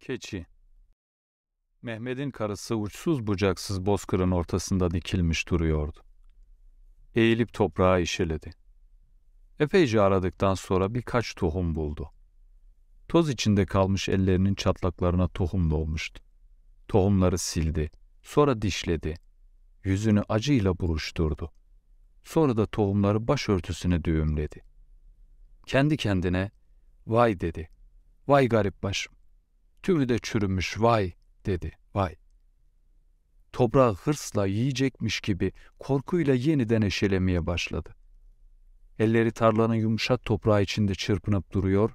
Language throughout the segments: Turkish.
Keçi Mehmet'in karısı uçsuz bucaksız bozkırın ortasında dikilmiş duruyordu. Eğilip toprağa işeledi. Epeyce aradıktan sonra birkaç tohum buldu. Toz içinde kalmış ellerinin çatlaklarına tohum dolmuştu. Tohumları sildi, sonra dişledi. Yüzünü acıyla buruşturdu. Sonra da tohumları başörtüsüne düğümledi. Kendi kendine vay dedi. Vay garip başım. Tümü de çürümüş vay dedi. Vay. Toprağı hırsla yiyecekmiş gibi korkuyla yeniden eşelemeye başladı. Elleri tarlanın yumuşak toprağı içinde çırpınıp duruyor,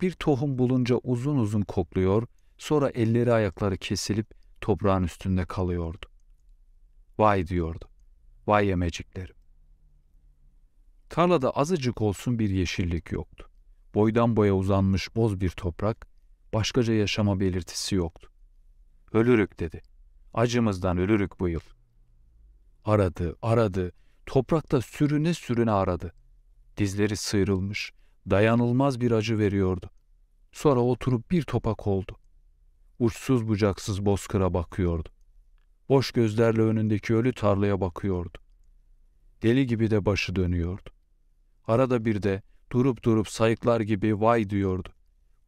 bir tohum bulunca uzun uzun kokluyor, sonra elleri ayakları kesilip toprağın üstünde kalıyordu. Vay diyordu, vay yemeciklerim. Tarlada azıcık olsun bir yeşillik yoktu. Boydan boya uzanmış boz bir toprak, başkaca yaşama belirtisi yoktu. Ölürük dedi. Acımızdan ölürük bu yıl. Aradı, aradı, toprakta sürüne sürüne aradı. Dizleri sıyrılmış, dayanılmaz bir acı veriyordu. Sonra oturup bir topak oldu. Uçsuz bucaksız bozkıra bakıyordu. Boş gözlerle önündeki ölü tarlaya bakıyordu. Deli gibi de başı dönüyordu. Arada bir de durup durup sayıklar gibi vay diyordu.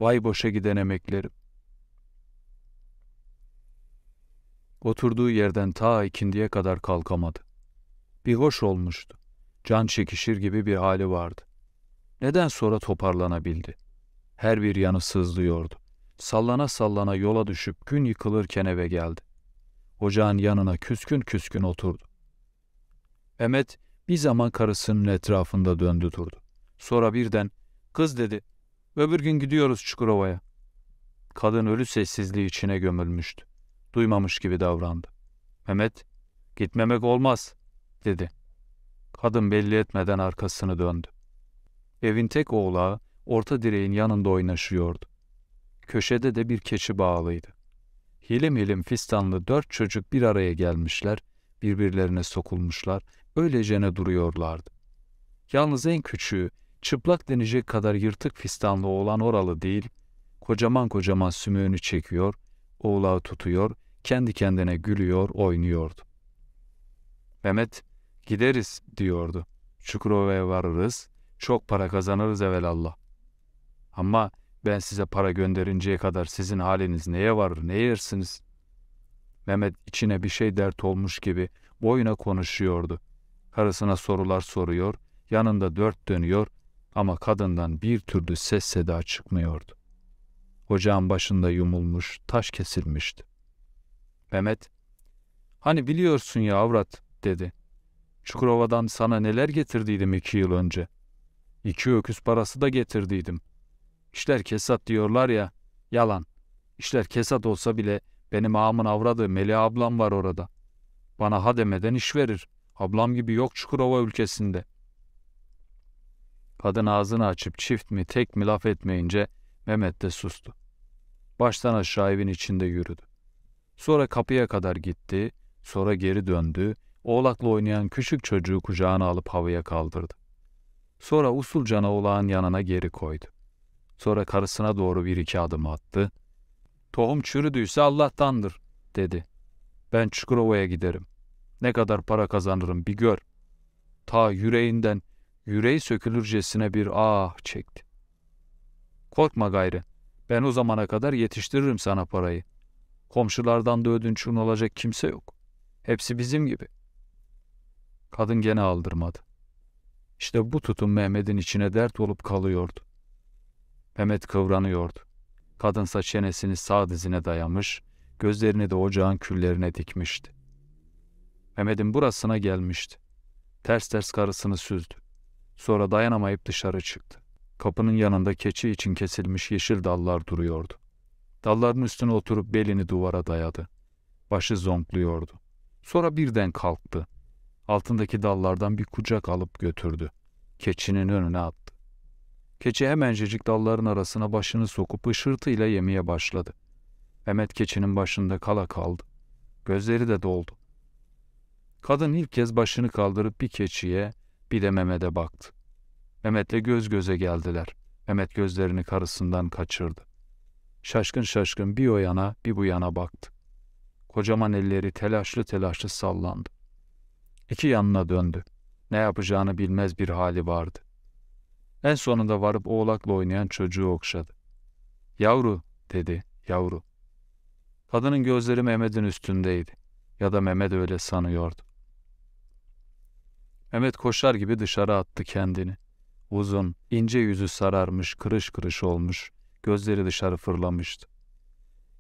Vay boşa giden emeklerim. Oturduğu yerden ta ikindiye kadar kalkamadı. Bir hoş olmuştu. Can çekişir gibi bir hali vardı. Neden sonra toparlanabildi? Her bir yanı sızlıyordu. Sallana sallana yola düşüp gün yıkılırken eve geldi. Ocağın yanına küskün küskün oturdu. Mehmet bir zaman karısının etrafında döndü durdu. Sonra birden kız dedi öbür gün gidiyoruz Çukurova'ya. Kadın ölü sessizliği içine gömülmüştü. Duymamış gibi davrandı. Mehmet gitmemek olmaz dedi. Kadın belli etmeden arkasını döndü. Evin tek oğlağı orta direğin yanında oynaşıyordu. Köşede de bir keçi bağlıydı. Hilim hilim fistanlı dört çocuk bir araya gelmişler, birbirlerine sokulmuşlar Öylecene duruyorlardı. Yalnız en küçüğü, çıplak denecek kadar yırtık fistanlı olan oralı değil, kocaman kocaman sümüğünü çekiyor, oğlağı tutuyor, kendi kendine gülüyor, oynuyordu. Mehmet, gideriz diyordu. Çukurova'ya varırız, çok para kazanırız evelallah. Ama ben size para gönderinceye kadar sizin haliniz neye varır, ne yersiniz? Mehmet içine bir şey dert olmuş gibi boyuna konuşuyordu. Karısına sorular soruyor, yanında dört dönüyor ama kadından bir türlü ses seda çıkmıyordu. Ocağın başında yumulmuş, taş kesilmişti. Mehmet, hani biliyorsun ya avrat dedi. Çukurova'dan sana neler getirdiydim iki yıl önce. İki öküz parası da getirdiydim. İşler kesat diyorlar ya, yalan. İşler kesat olsa bile benim ağamın avradı Melih ablam var orada. Bana ha demeden iş verir. Ablam gibi yok Çukurova ülkesinde. Kadın ağzını açıp çift mi tek mi laf etmeyince Mehmet de sustu. Baştan aşağı evin içinde yürüdü. Sonra kapıya kadar gitti, sonra geri döndü, oğlakla oynayan küçük çocuğu kucağına alıp havaya kaldırdı. Sonra usulca oğlağın yanına geri koydu. Sonra karısına doğru bir iki adım attı. Tohum çürüdüyse Allah'tandır, dedi. Ben Çukurova'ya giderim. Ne kadar para kazanırım bir gör. Ta yüreğinden yüreği sökülürcesine bir ah çekti. Korkma gayrı. Ben o zamana kadar yetiştiririm sana parayı. Komşulardan da ödünç olacak kimse yok. Hepsi bizim gibi. Kadın gene aldırmadı. İşte bu tutum Mehmet'in içine dert olup kalıyordu. Mehmet kıvranıyordu. Kadınsa çenesini sağ dizine dayamış, gözlerini de ocağın küllerine dikmişti. Mehmet'in burasına gelmişti. Ters ters karısını süzdü. Sonra dayanamayıp dışarı çıktı. Kapının yanında keçi için kesilmiş yeşil dallar duruyordu. Dalların üstüne oturup belini duvara dayadı. Başı zonkluyordu. Sonra birden kalktı. Altındaki dallardan bir kucak alıp götürdü. Keçinin önüne attı. Keçi hemencecik dalların arasına başını sokup ışırtıyla yemeye başladı. Mehmet keçinin başında kala kaldı. Gözleri de doldu. Kadın ilk kez başını kaldırıp bir keçiye bir de Mehmet'e baktı. Mehmet'le göz göze geldiler. Mehmet gözlerini karısından kaçırdı. Şaşkın şaşkın bir o yana bir bu yana baktı. Kocaman elleri telaşlı telaşlı sallandı. İki yanına döndü. Ne yapacağını bilmez bir hali vardı. En sonunda varıp oğlakla oynayan çocuğu okşadı. Yavru dedi, yavru. Kadının gözleri Mehmet'in üstündeydi. Ya da Mehmet öyle sanıyordu. Mehmet koşar gibi dışarı attı kendini. Uzun, ince yüzü sararmış, kırış kırış olmuş, gözleri dışarı fırlamıştı.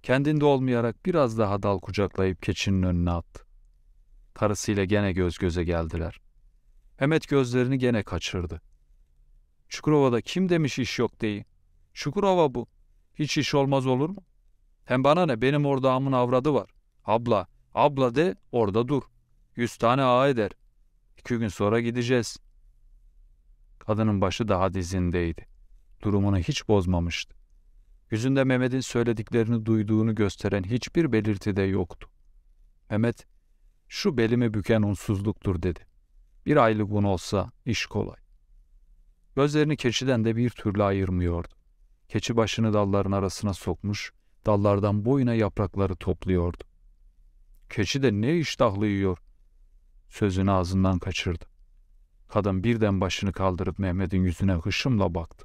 Kendinde olmayarak biraz daha dal kucaklayıp keçinin önüne attı. Karısıyla gene göz göze geldiler. Mehmet gözlerini gene kaçırdı. Çukurova'da kim demiş iş yok deyi. Çukurova bu. Hiç iş olmaz olur mu? Hem bana ne benim orada amın avradı var. Abla Abla de orada dur. Yüz tane ağa eder. İki gün sonra gideceğiz. Kadının başı daha dizindeydi. Durumunu hiç bozmamıştı. Yüzünde Mehmet'in söylediklerini duyduğunu gösteren hiçbir belirti de yoktu. Mehmet, şu belimi büken unsuzluktur dedi. Bir aylık un olsa iş kolay. Gözlerini keçiden de bir türlü ayırmıyordu. Keçi başını dalların arasına sokmuş, dallardan boyuna yaprakları topluyordu. Keçi de ne iştahlı yiyor. Sözünü ağzından kaçırdı. Kadın birden başını kaldırıp Mehmet'in yüzüne hışımla baktı.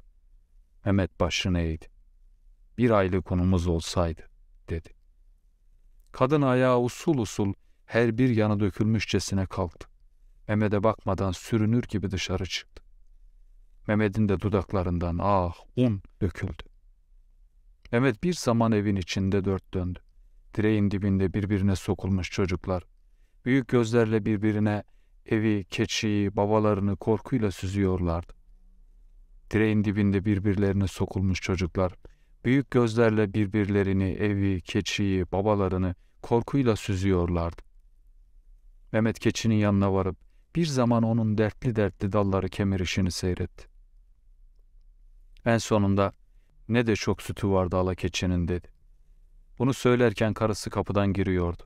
Mehmet başını eğdi. Bir aylık konumuz olsaydı, dedi. Kadın ayağı usul usul her bir yana dökülmüşçesine kalktı. Mehmet'e bakmadan sürünür gibi dışarı çıktı. Mehmet'in de dudaklarından ah un döküldü. Mehmet bir zaman evin içinde dört döndü. Direğin dibinde birbirine sokulmuş çocuklar. Büyük gözlerle birbirine evi, keçiyi, babalarını korkuyla süzüyorlardı. Direğin dibinde birbirlerine sokulmuş çocuklar. Büyük gözlerle birbirlerini, evi, keçiyi, babalarını korkuyla süzüyorlardı. Mehmet keçinin yanına varıp bir zaman onun dertli dertli dalları kemirişini seyretti. En sonunda ne de çok sütü vardı ala keçinin dedi. Bunu söylerken karısı kapıdan giriyordu.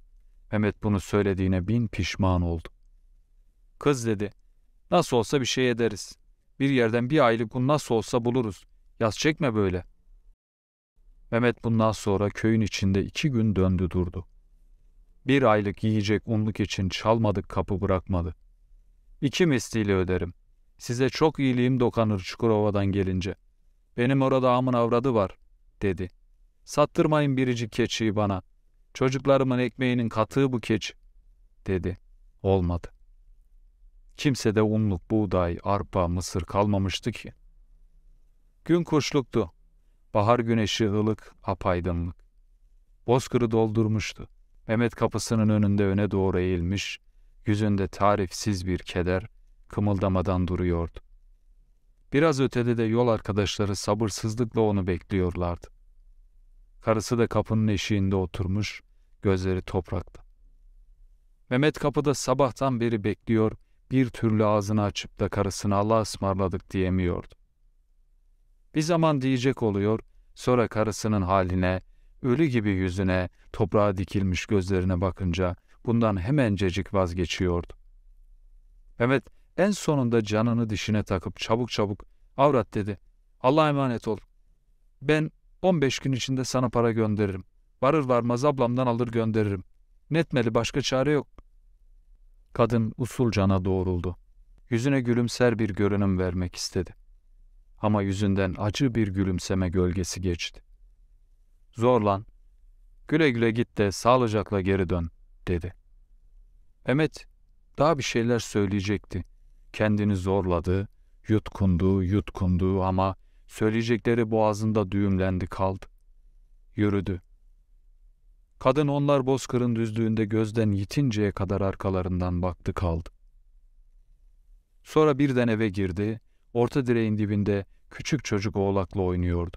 Mehmet bunu söylediğine bin pişman oldu. Kız dedi, nasıl olsa bir şey ederiz. Bir yerden bir aylık un nasıl olsa buluruz. Yaz çekme böyle. Mehmet bundan sonra köyün içinde iki gün döndü durdu. Bir aylık yiyecek unluk için çalmadık kapı bırakmadı. İki misliyle öderim. Size çok iyiliğim dokanır Çukurova'dan gelince. Benim orada amın avradı var, dedi. Sattırmayın biricik keçiyi bana. Çocuklarımın ekmeğinin katığı bu keç. dedi. Olmadı. Kimsede unluk, buğday, arpa, mısır kalmamıştı ki. Gün kuşluktu. Bahar güneşi ılık, apaydınlık. Bozkırı doldurmuştu. Mehmet kapısının önünde öne doğru eğilmiş, yüzünde tarifsiz bir keder, kımıldamadan duruyordu. Biraz ötede de yol arkadaşları sabırsızlıkla onu bekliyorlardı. Karısı da kapının eşiğinde oturmuş, gözleri toprakta. Mehmet kapıda sabahtan beri bekliyor, bir türlü ağzını açıp da karısına Allah ısmarladık diyemiyordu. Bir zaman diyecek oluyor, sonra karısının haline, ölü gibi yüzüne, toprağa dikilmiş gözlerine bakınca bundan hemencecik vazgeçiyordu. Mehmet en sonunda canını dişine takıp çabuk çabuk avrat dedi. Allah'a emanet ol. Ben 15 gün içinde sana para gönderirim. Varır varmaz ablamdan alır gönderirim. Netmeli başka çare yok. Kadın usulcana doğruldu. Yüzüne gülümser bir görünüm vermek istedi. Ama yüzünden acı bir gülümseme gölgesi geçti. Zorlan, güle güle git de sağlıcakla geri dön, dedi. Emet daha bir şeyler söyleyecekti. Kendini zorladı, yutkundu, yutkundu ama Söyleyecekleri boğazında düğümlendi kaldı. Yürüdü. Kadın onlar bozkırın düzlüğünde gözden yitinceye kadar arkalarından baktı kaldı. Sonra birden eve girdi, orta direğin dibinde küçük çocuk oğlakla oynuyordu.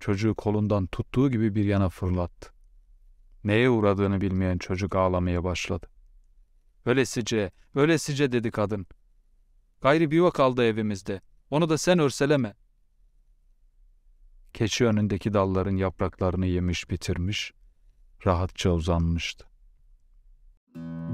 Çocuğu kolundan tuttuğu gibi bir yana fırlattı. Neye uğradığını bilmeyen çocuk ağlamaya başladı. Öylesice, öylesice dedi kadın. Gayri bir yok kaldı evimizde. Onu da sen örseleme keçi önündeki dalların yapraklarını yemiş bitirmiş, rahatça uzanmıştı. Müzik